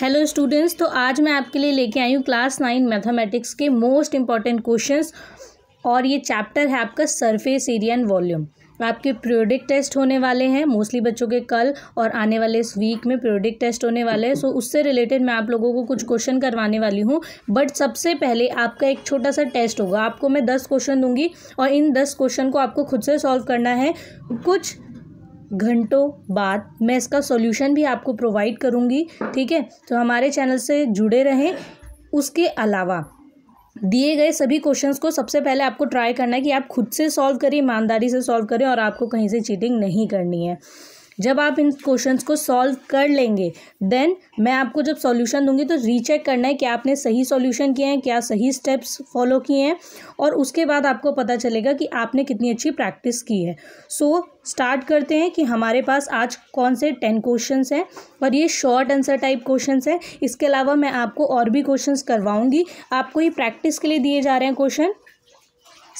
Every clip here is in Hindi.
हेलो स्टूडेंट्स तो आज मैं आपके लिए लेके आई हूँ क्लास नाइन मैथमेटिक्स के मोस्ट इंपॉर्टेंट क्वेश्चंस और ये चैप्टर है आपका सरफेस एरिया एंड वॉल्यूम आपके प्रियोडिक टेस्ट होने वाले हैं मोस्टली बच्चों के कल और आने वाले इस वीक में प्रियोडिक टेस्ट होने वाले हैं सो उससे रिलेटेड मैं आप लोगों को कुछ क्वेश्चन करवाने वाली हूँ बट सबसे पहले आपका एक छोटा सा टेस्ट होगा आपको मैं दस क्वेश्चन दूंगी और इन दस क्वेश्चन को आपको खुद से सॉल्व करना है कुछ घंटों बाद मैं इसका सॉल्यूशन भी आपको प्रोवाइड करूँगी ठीक है तो हमारे चैनल से जुड़े रहें उसके अलावा दिए गए सभी क्वेश्चंस को सबसे पहले आपको ट्राई करना है कि आप खुद से सॉल्व करें ईमानदारी से सॉल्व करें और आपको कहीं से चीटिंग नहीं करनी है जब आप इन क्वेश्चंस को सॉल्व कर लेंगे देन मैं आपको जब सॉल्यूशन दूंगी तो रीचेक करना है कि आपने सही सॉल्यूशन किए हैं क्या सही स्टेप्स फॉलो किए हैं और उसके बाद आपको पता चलेगा कि आपने कितनी अच्छी प्रैक्टिस की है सो so, स्टार्ट करते हैं कि हमारे पास आज कौन से टेन क्वेश्चन हैं और ये शॉर्ट आंसर टाइप क्वेश्चन हैं इसके अलावा मैं आपको और भी क्वेश्चन करवाऊँगी आपको ये प्रैक्टिस के लिए दिए जा रहे हैं क्वेश्चन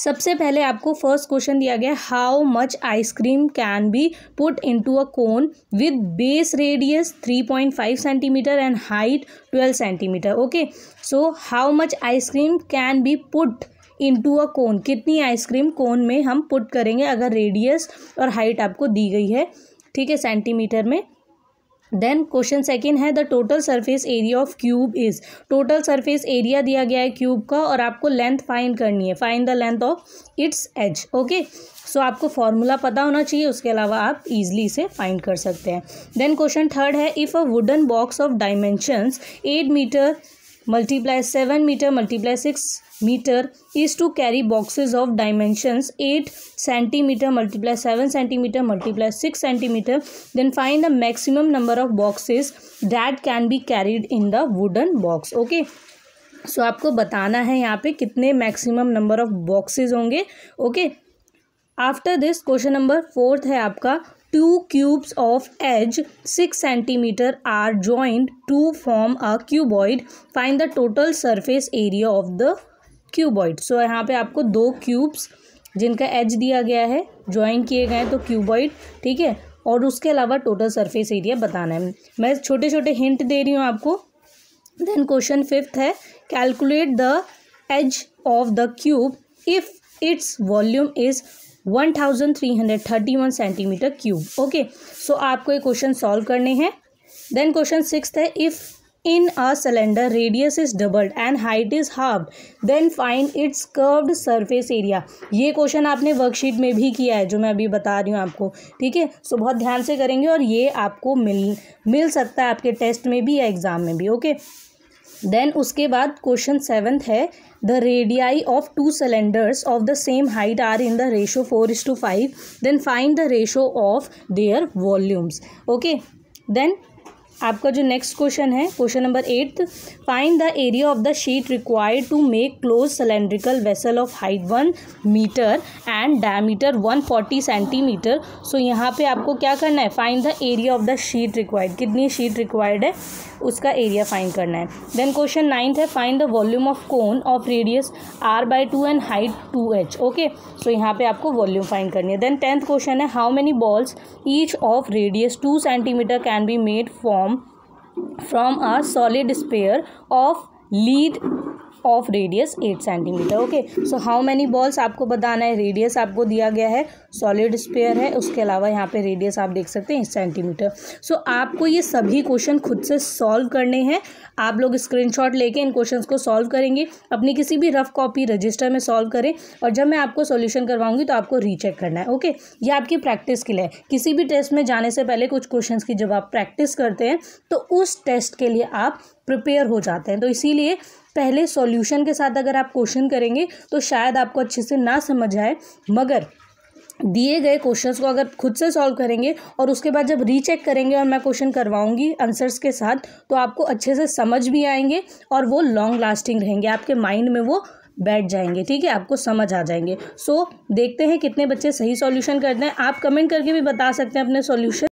सबसे पहले आपको फर्स्ट क्वेश्चन दिया गया how much ice cream can be put into a cone with base radius three point five centimetre and height twelve centimetre okay so how much ice cream can be put into a cone कितनी आइसक्रीम कोन में हम पुट करेंगे अगर रेडियस और हाइट आपको दी गई है ठीक है सेंटीमीटर में देन क्वेश्चन सेकेंड है the total surface area of cube is total surface area दिया गया है क्यूब का और आपको लेंथ फाइंड करनी है find the length of its edge okay so आपको फॉर्मूला पता होना चाहिए उसके अलावा आप इजीली इसे फाइंड कर सकते हैं देन क्वेश्चन थर्ड है if a wooden box of dimensions eight metre multiply seven metre multiply six metre is to carry boxes of dimensions eight centimetre multiply seven centimetre multiply six centimetre then find the maximum number of boxes that can be carried in the wooden box okay so आपको बताना है यहाँ पे कितने मैक्सिमम नंबर ऑफ बॉक्सेस होंगे okay after this question number fourth है आपका two cubes of edge 6 centimetre are joined to form a cuboid find the total surface area of the cuboid so यहाँ पे आपको दो cubes जिनका एज दिया गया है ज्वाइन किए गए तो क्यूबॉइड ठीक है और उसके अलावा टोटल सरफेस एरिया बताना है मैं छोटे छोटे हिंट दे रही हूँ आपको देन क्वेश्चन फिफ्थ है calculate the edge of the cube if its volume is one thousand three hundred thirty one centimetre cube okay so आपको ये क्वेश्चन सॉल्व करने हैं देन क्वेश्चन सिक्स है if in a cylinder radius is doubled and height is half then find its curved surface area ये क्वेश्चन आपने वर्कशीट में भी किया है जो मैं अभी बता रही हूँ आपको ठीक है सो बहुत ध्यान से करेंगे और ये आपको मिल मिल सकता है आपके टेस्ट में भी या एग्ज़ाम में भी ओके okay? देन उसके बाद क्वेश्चन सेवन्थ है the radii of two cylinders of the same height are in the ratio four is to five then find the ratio of their volumes okay then आपका जो नेक्स्ट क्वेश्चन है question number eight find the area of the sheet required to make close cylindrical vessel of height one metre and diameter one forty centimetre so यहाँ पे आपको क्या करना है find the area of the sheet required कितनी शीट रिक्वायर्ड है उसका एरिया फाइंड करना है देन क्वेश्चन नाइन्थ है find the volume of cone of radius r by two and height two h okay so यहाँ पे आपको वॉल्यूम फाइंड करनी है देन टेंथ क्वेश्चन है how many balls each of radius two centimetre can be made form from a solid sphere of lead of radius eight centimetre okay so how many balls आपको बताना है रेडियस आपको दिया गया है सॉलिड स्पेयर है उसके अलावा यहाँ पे रेडियस आप देख सकते हैं सेंटीमीटर सो so, आपको ये सभी क्वेश्चन खुद से सॉल्व करने हैं आप लोग स्क्रीनशॉट लेके इन क्वेश्चन को सॉल्व करेंगे अपनी किसी भी रफ कॉपी रजिस्टर में सॉल्व करें और जब मैं आपको सोल्यूशन करवाऊंगी तो आपको रीचेक करना है ओके ये आपकी प्रैक्टिस के लिए किसी भी टेस्ट में जाने से पहले कुछ क्वेश्चन की जब आप प्रैक्टिस करते हैं तो उस टेस्ट के लिए आप प्रिपेयर हो जाते हैं तो इसीलिए पहले सॉल्यूशन के साथ अगर आप क्वेश्चन करेंगे तो शायद आपको अच्छे से ना समझ आए मगर दिए गए क्वेश्चंस को अगर खुद से सॉल्व करेंगे और उसके बाद जब रीचेक करेंगे और मैं क्वेश्चन करवाऊंगी आंसर्स के साथ तो आपको अच्छे से समझ भी आएंगे और वो लॉन्ग लास्टिंग रहेंगे आपके माइंड में वो बैठ जाएंगे ठीक है आपको समझ आ जाएंगे सो so, देखते हैं कितने बच्चे सही सॉल्यूशन करते हैं आप कमेंट करके भी बता सकते हैं अपने सॉल्यूशन